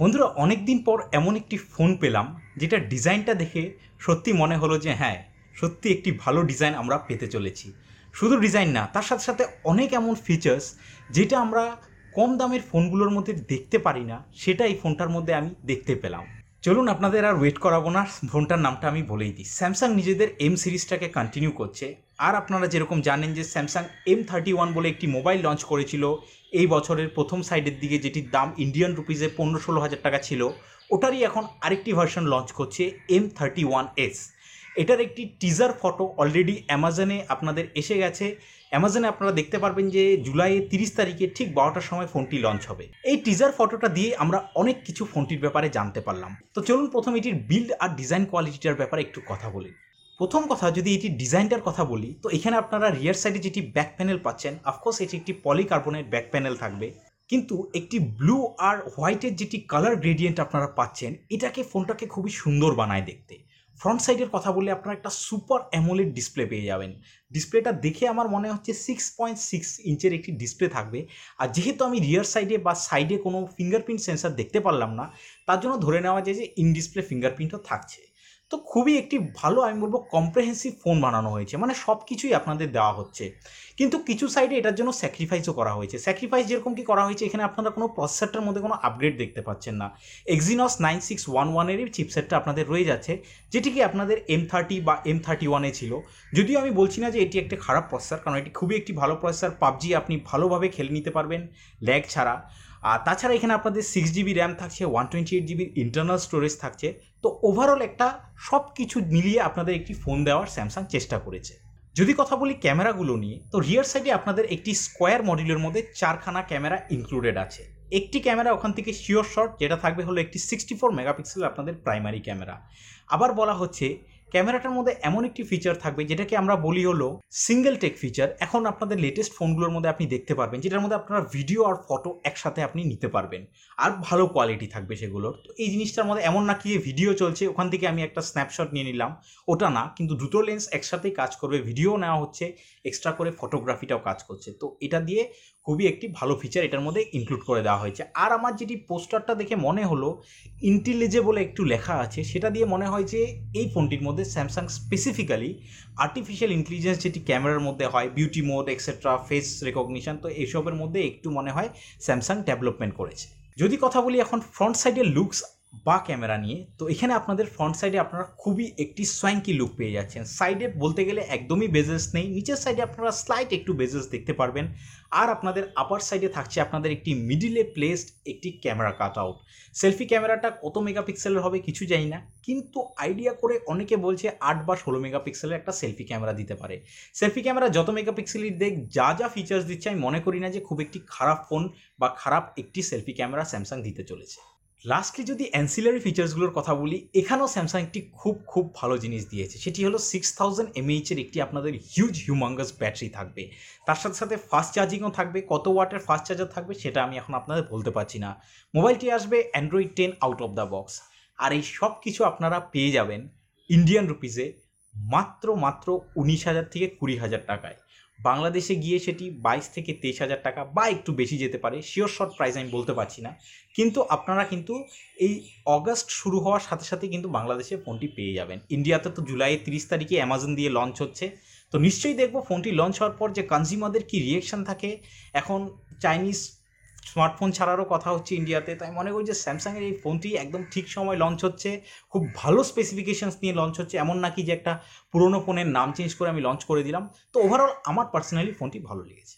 বন্ধুরা অনেক দিন পর এমন একটি ফোন পেলাম যেটা ডিজাইনটা দেখে সত্যি মনে হলো যে হ্যাঁ সত্যি একটি ভালো ডিজাইন আমরা পেতে চলেছি শুধু ডিজাইন না তার সাথে সাথে অনেক এমন ফিচার্স যেটা আমরা কম দামের ফোনগুলোর মধ্যে দেখতে পারি না সেটা এই ফোনটার মধ্যে আমি দেখতে পেলাম চলুন আপনাদের আর ওয়েট করাবো না ফোনটার নামটা আমি বলেই দিই স্যামসাং নিজেদের এম সিরিজটাকে কন্টিনিউ করছে আর আপনারা যেরকম জানেন যে স্যামসাং এম থার্টি ওয়ান বলে একটি মোবাইল লঞ্চ করেছিল এই বছরের প্রথম সাইডের দিকে যেটির দাম ইন্ডিয়ান রুপিসে পনেরো ষোলো হাজার টাকা ছিল ওটারই এখন আরেকটি ভার্সন লঞ্চ করছে এম থার্টি ওয়ান এস এটার একটি টিজার ফটো অলরেডি অ্যামাজনে আপনাদের এসে গেছে অ্যামাজনে আপনারা দেখতে পারবেন যে জুলাইয়ের তিরিশ তারিখে ঠিক বারোটার সময় ফোনটি লঞ্চ হবে এই টিজার ফটোটা দিয়ে আমরা অনেক কিছু ফোনটির ব্যাপারে জানতে পারলাম তো চলুন প্রথম এটির বিল্ড আর ডিজাইন কোয়ালিটিটার ব্যাপারে একটু কথা বলি প্রথম কথা যদি এটি ডিজাইনটার কথা বলি তো এখানে আপনারা রিয়ার সাইডে যেটি ব্যাক প্যানেল পাচ্ছেন অফকোর্স এটি একটি পলিকার্বনেট ব্যাক প্যানেল থাকবে কিন্তু একটি ব্লু আর হোয়াইটের যেটি কালার গ্রেডিয়েন্ট আপনারা পাচ্ছেন এটাকে ফোনটাকে খুবই সুন্দর বানায় দেখতে ফ্রন্ট সাইডের কথা বললে আপনারা একটা সুপার অ্যামোলেড ডিসপ্লে পেয়ে যাবেন ডিসপ্লেটা দেখে আমার মনে হচ্ছে সিক্স পয়েন্ট সিক্স ইঞ্চের একটি ডিসপ্লে থাকবে আর যেহেতু আমি রিয়ার সাইডে বা সাইডে কোনো ফিঙ্গারপ্রিন্ট সেন্সার দেখতে পারলাম না তার জন্য ধরে নেওয়া যায় যে ইন ডিসপ্লে ফিঙ্গারপ্রিন্টও থাকছে তো খুবই একটি ভালো আমি বলবো কম্প্রেহেন্সিভ ফোন বানানো হয়েছে মানে সব কিছুই আপনাদের দেওয়া হচ্ছে কিন্তু কিছু সাইডে এটার জন্য স্যাক্রিফাইসও করা হয়েছে স্যাক্রিফাইস যেরকম কি করা হয়েছে এখানে আপনারা কোনো প্রসেসরটার মধ্যে কোনো আপগ্রেড দেখতে পাচ্ছেন না এক্সিনস নাইন সিক্স ওয়ান ওয়ানেরই চিপসেটটা আপনাদের রয়ে যাচ্ছে যেটি কি আপনাদের এম থার্টি বা এম থার্টি ওয়ানে ছিল যদিও আমি বলছি না যে এটি একটা খারাপ প্রসেসর কারণ এটি খুবই একটি ভালো প্রসেসর পাবজি আপনি ভালোভাবে খেলে নিতে পারবেন ল্যাগ ছাড়া আর তাছাড়া এখানে আপনাদের সিক্স জিবি র্যাম থাকছে ওয়ান টোয়েন্টি এইট জিবির ইন্টারনাল স্টোরেজ থাকছে তো ওভারঅল একটা সব কিছু মিলিয়ে আপনাদের একটি ফোন দেওয়ার স্যামসাং চেষ্টা করেছে যদি কথা বলি ক্যামেরাগুলো নিয়ে তো রিয়ার সাইডে আপনাদের একটি স্কোয়ার মডিউলের মধ্যে চারখানা ক্যামেরা ইনক্লুডেড আছে একটি ক্যামেরা ওখান থেকে শিওর শট যেটা থাকবে হলো একটি সিক্সটি ফোর মেগাপিক্সেল আপনাদের প্রাইমারি ক্যামেরা আবার বলা হচ্ছে ক্যামেরাটার মধ্যে এমন একটি ফিচার থাকবে যেটাকে আমরা বলি হলো সিঙ্গেল টেক ফিচার এখন আপনাদের লেটেস্ট ফোনগুলোর মধ্যে আপনি দেখতে পারবেন যেটার মধ্যে আপনারা ভিডিও আর ফটো একসাথে আপনি নিতে পারবেন আর ভালো কোয়ালিটি থাকবে সেগুলোর তো এই জিনিসটার মধ্যে এমন না কি ভিডিও চলছে ওখান থেকে আমি একটা স্ন্যাপশট নিয়ে নিলাম ওটা না কিন্তু দুটো লেন্স একসাথেই কাজ করবে ভিডিও নেওয়া হচ্ছে এক্সট্রা করে ফটোগ্রাফিটাও কাজ করছে তো এটা দিয়ে খুবই একটি ভালো ফিচার এটার মধ্যে ইনক্লুড করে দেওয়া হয়েছে আর আমার যেটি পোস্টারটা দেখে মনে হলো ইন্টেলিজেবল বলে একটু লেখা আছে সেটা দিয়ে মনে হয় যে এই ফোনটির মধ্যে মধ্যে স্যামসাং স্পেসিফিক্যালি আর্টিফিশিয়াল ইন্টেলিজেন্স যেটি ক্যামেরার মধ্যে হয় beauty mode etcetera face recognition তো এইসবের মধ্যে একটু মনে হয় স্যামসাং ডেভেলপমেন্ট করেছে যদি কথা বলি এখন ফ্রন্ট সাইডের লুকস বা ক্যামেরা নিয়ে তো এখানে আপনাদের ফ্রন্ট সাইডে আপনারা খুবই একটি সোয়াঙ্কি লুক পেয়ে যাচ্ছেন সাইডে বলতে গেলে একদমই বেজেস নেই নিচের সাইডে আপনারা স্লাইট একটু বেজেস দেখতে পারবেন আর আপনাদের আপার সাইডে থাকছে আপনাদের একটি মিডিলে প্লেসড একটি ক্যামেরা কাট আউট সেলফি ক্যামেরাটা কত মেগাপিক্সেলের হবে কিছু জানি না কিন্তু আইডিয়া করে অনেকে বলছে আট বা ষোলো মেগাপিক্সেলের একটা সেলফি ক্যামেরা দিতে পারে সেলফি ক্যামেরা যত মেগাপিক্সেলই দেখ যা যা ফিচার্স দিচ্ছে আমি মনে করি না যে খুব একটি খারাপ ফোন বা খারাপ একটি সেলফি ক্যামেরা স্যামসাং দিতে চলেছে লাস্টলি যদি অ্যান্সিলারি ফিচার্সগুলোর কথা বলি এখানেও স্যামসাং একটি খুব খুব ভালো জিনিস দিয়েছে সেটি হলো সিক্স থাউজেন্ড এমএইচের একটি আপনাদের হিউজ হিউমাঙ্গাস ব্যাটারি থাকবে তার সাথে সাথে ফাস্ট চার্জিংও থাকবে কত ওয়াটের ফাস্ট চার্জার থাকবে সেটা আমি এখন আপনাদের বলতে পারছি না মোবাইলটি আসবে Android ten out of the box আর এই সব কিছু আপনারা পেয়ে যাবেন ইন্ডিয়ান রুপিসে মাত্র মাত্র উনিশ হাজার থেকে কুড়ি হাজার টাকায় বাংলাদেশে গিয়ে সেটি বাইশ থেকে তেইশ হাজার টাকা বা একটু বেশি যেতে পারে শিওর শর্ট প্রাইস আমি বলতে পারছি না কিন্তু আপনারা কিন্তু এই অগাস্ট শুরু হওয়ার সাথে সাথে কিন্তু বাংলাদেশে ফোনটি পেয়ে যাবেন ইন্ডিয়াতে তো জুলাই তিরিশ তারিখে অ্যামাজন দিয়ে লঞ্চ হচ্ছে তো নিশ্চয়ই দেখবো ফোনটি লঞ্চ হওয়ার পর যে কনজিউমারদের কী রিয়েকশান থাকে এখন চাইনিজ স্মার্টফোন ছাড়ারও কথা হচ্ছে ইন্ডিয়াতে তাই মনে করি যে স্যামসাংয়ের এই ফোনটি একদম ঠিক সময় লঞ্চ হচ্ছে খুব ভালো স্পেসিফিকেশানস নিয়ে লঞ্চ হচ্ছে এমন নাকি যে একটা পুরোনো ফোনের নাম চেঞ্জ করে আমি লঞ্চ করে দিলাম তো ওভারঅল আমার পার্সোনালি ফোনটি ভালো লেগেছে